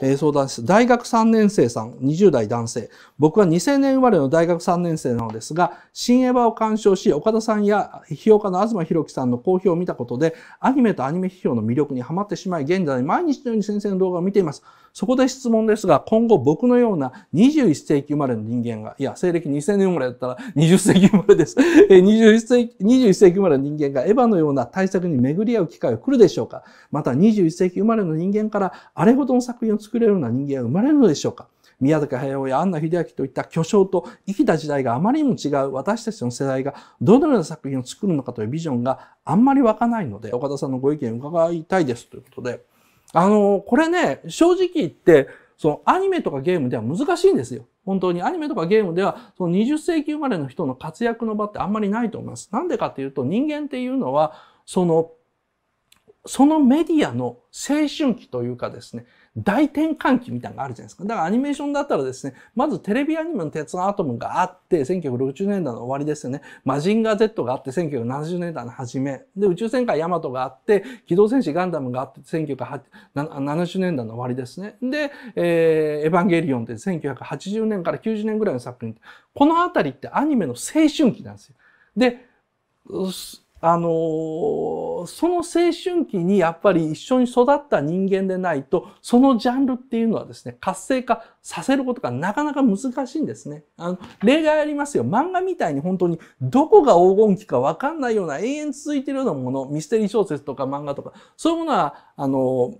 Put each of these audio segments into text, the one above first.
えー、相談です。大学3年生さん、20代男性。僕は2000年生まれの大学3年生なのですが、新エヴァを鑑賞し、岡田さんや批評家の東博樹さんの好評を見たことで、アニメとアニメ批評の魅力にはまってしまい、現在毎日のように先生の動画を見ています。そこで質問ですが、今後僕のような21世紀生まれの人間が、いや、西暦2000年生まれだったら20世紀生まれです。21世紀 ,21 世紀生まれの人間がエヴァのような対策に巡り合う機会は来るでしょうかまた21世紀生まれの人間からあれほどの作品を作作れるような人間は生まれるのでしょうか宮崎駿や安野秀明といった巨匠と生きた時代があまりにも違う私たちの世代がどのような作品を作るのかというビジョンがあんまり湧かないので、岡田さんのご意見伺いたいですということで、あの、これね、正直言って、そのアニメとかゲームでは難しいんですよ。本当にアニメとかゲームでは、その20世紀生まれの人の活躍の場ってあんまりないと思います。なんでかっていうと、人間っていうのは、その、そのメディアの青春期というかですね、大転換期みたいなのがあるじゃないですか。だからアニメーションだったらですね、まずテレビアニメの鉄のアトムがあって、1960年代の終わりですよね。マジンガー Z があって、1970年代の初め。で、宇宙戦艦ヤマトがあって、機動戦士ガンダムがあって、1970年代の終わりですね。で、えー、エヴァンゲリオンって1980年から90年ぐらいの作品。このあたりってアニメの青春期なんですよ。で、あのーその青春期にやっぱり一緒に育った人間でないと、そのジャンルっていうのはですね、活性化させることがなかなか難しいんですね。あの、例外ありますよ。漫画みたいに本当にどこが黄金期かわかんないような永遠続いてるようなもの、ミステリー小説とか漫画とか、そういうものは、あの、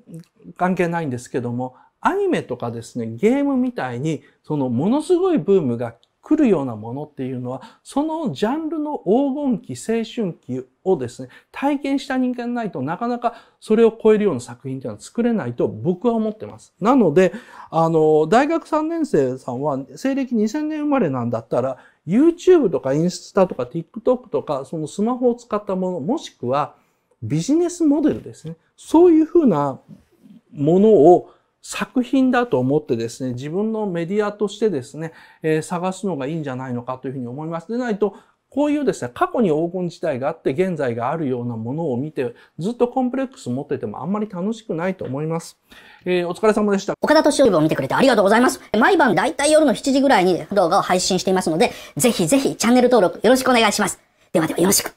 関係ないんですけども、アニメとかですね、ゲームみたいに、そのものすごいブームが来るようなものっていうのは、そのジャンルの黄金期、青春期をですね、体験した人間ないとなかなかそれを超えるような作品っていうのは作れないと僕は思ってます。なので、あの、大学3年生さんは西暦2000年生まれなんだったら、YouTube とかインスタとか TikTok とか、そのスマホを使ったもの、もしくはビジネスモデルですね。そういうふうなものを作品だと思ってですね、自分のメディアとしてですね、えー、探すのがいいんじゃないのかというふうに思います。でないと、こういうですね、過去に黄金時代があって現在があるようなものを見て、ずっとコンプレックス持っててもあんまり楽しくないと思います。えー、お疲れ様でした。岡田敏夫を見てくれてありがとうございます。毎晩だいたい夜の7時ぐらいに動画を配信していますので、ぜひぜひチャンネル登録よろしくお願いします。ではではよろしく。